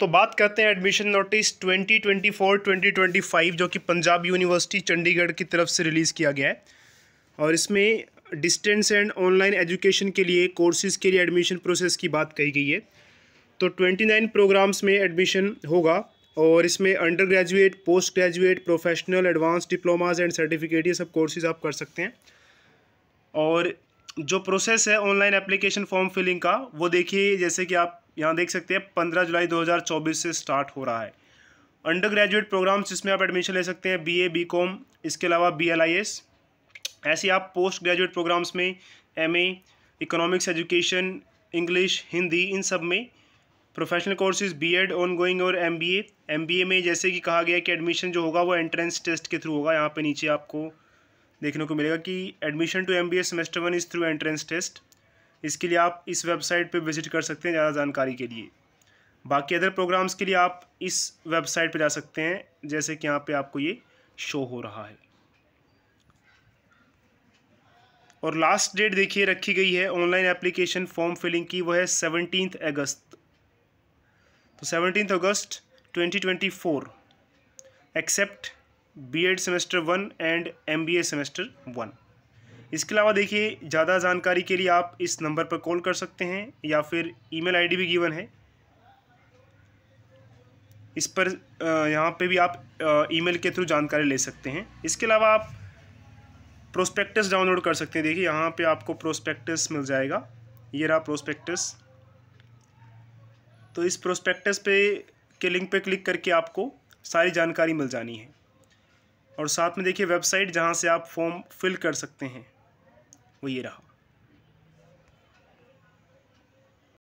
तो बात करते हैं एडमिशन नोटिस 2024-2025 जो कि पंजाब यूनिवर्सिटी चंडीगढ़ की तरफ से रिलीज़ किया गया है और इसमें डिस्टेंस एंड ऑनलाइन एजुकेशन के लिए कोर्सेज़ के लिए एडमिशन प्रोसेस की बात कही गई है तो 29 प्रोग्राम्स में एडमिशन होगा और इसमें undergraduate postgraduate professional advance diplomas and certificate ये सब कोर्सेज़ आप कर सकते हैं और जो प्रोसेस है ऑनलाइन एप्लीकेशन फॉर्म फिलिंग का वो देखिए जैसे कि आप यहाँ देख सकते हैं पंद्रह जुलाई चौबीस से स्टार्ट हो रहा है अंडर ग्रेजुएट प्रोग्राम्स जिसमें आप एडमिशन ले सकते हैं बी ए बी कॉम इसके अलावा बी एल आई एस ऐसे आप पोस्ट ग्रेजुएट प्रोग्राम्स में M A economics education English Hindi इन सब में professional courses B Ed ongoing और M M B B A में जैसे कि कहा गया कि एडमिशन जो होगा वो एंट्रेंस टेस्ट के थ्रू होगा यहाँ पर नीचे आपको देखने को मिलेगा कि admission to M B A semester one is through entrance test इसके लिए आप इस वेबसाइट पर विजिट कर सकते हैं ज़्यादा जानकारी के लिए बाकी अदर प्रोग्राम्स के लिए आप इस वेबसाइट पर जा सकते हैं जैसे कि यहाँ पे आपको ये शो हो रहा है और लास्ट डेट देखिए रखी गई है ऑनलाइन एप्लीकेशन फॉर्म फिलिंग की वो है सेवनटीन अगस्त तो seventeen August twenty twenty four except B Ed semester one and M B A semester one इसके अलावा देखिए ज़्यादा जानकारी के लिए आप इस नंबर पर कॉल कर सकते हैं या फिर ईमेल आईडी भी गिवन है इस पर यहाँ पे भी आप ईमेल के थ्रू जानकारी ले सकते हैं इसके अलावा आप प्रोस्पेक्टस डाउनलोड कर सकते हैं देखिए यहाँ पे आपको प्रोस्पेक्टस मिल जाएगा ये रहा प्रोस्पेक्टस तो इस प्रोस्पेक्टस पे के लिंक पे क्लिक करके आपको सारी जानकारी मिल जानी है और साथ में देखिए वेबसाइट जहाँ से आप फॉर्म फिल कर सकते हैं lead